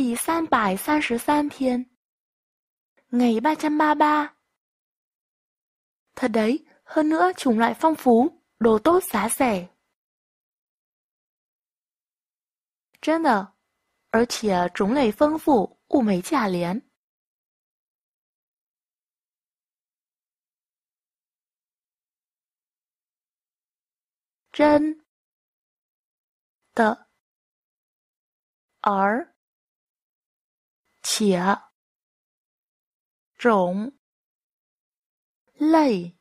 第三百三十三 thiên Ngày 333 Thật đấy, hơn nữa chủng loại phong phú, đồ tốt giá rẻ. Chân à, ở, ở chìa chúng lấy phong phú ủ mấy trả liến. Chân Tợ Ở 且种类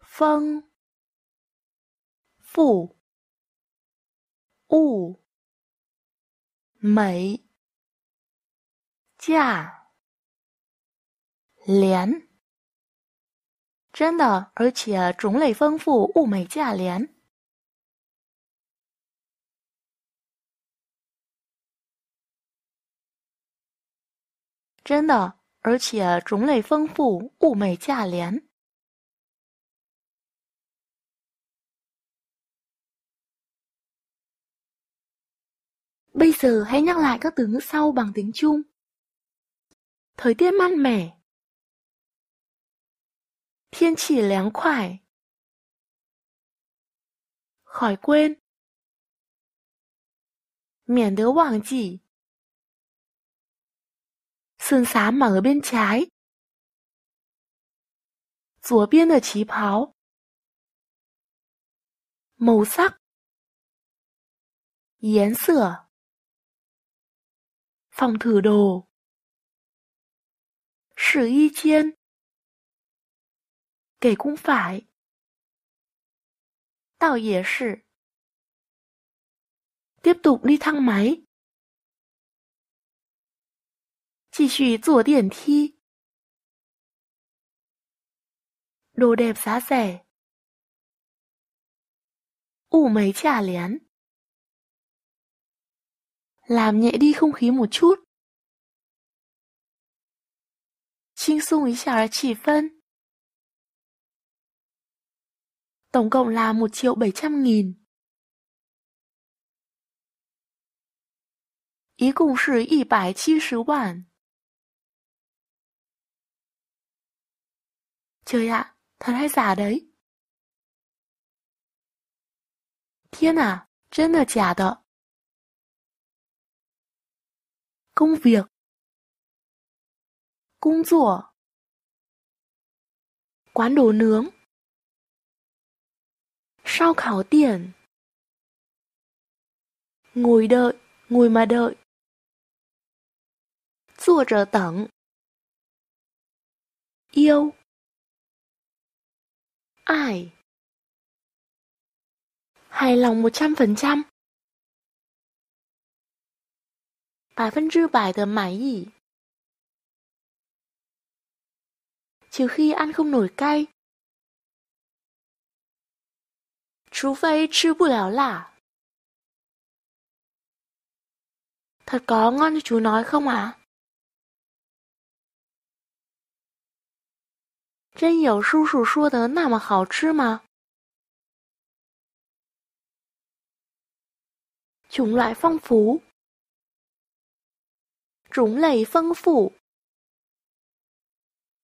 丰富，物美价廉。真的，而且种类丰富，物美价廉。真的，而且种类丰富，物美价廉。Bây giờ hãy nhắc lại các từ ngữ sau bằng tiếng Trung. Thời tiết mát mẻ. Thiên chỉ lén khoải. Khỏi quên. Miễn đỡ hoàng chỉ ở bên màu sắc, 顺洒满额 bên sửa, phòng thử đồ, 试衣间，kể cũng tiếp tục đi thang máy. 继续坐电梯。Đồ đẹp giá rẻ. U mấy trả lén. Làm nhẹ đi không khí một chút. Chinh sung trả chỉ phân. Tổng cộng là một triệu 700 nghìn. Ý Trời ạ, thật hay giả đấy? Thiên à, chân là giả đó. Công việc cung rủa Quán đồ nướng Sao khảo tiền Ngồi đợi, ngồi mà đợi Rùa trở tẩn Yêu Ai Hài lòng 100%. Bài phân dư bài tờ máy gì? Trừ khi ăn không nổi cay. Chú vây chứ bù léo lả. Thật có ngon như chú nói không ạ? À? 真有叔叔说的那么好吃吗？种类丰富，种类丰富。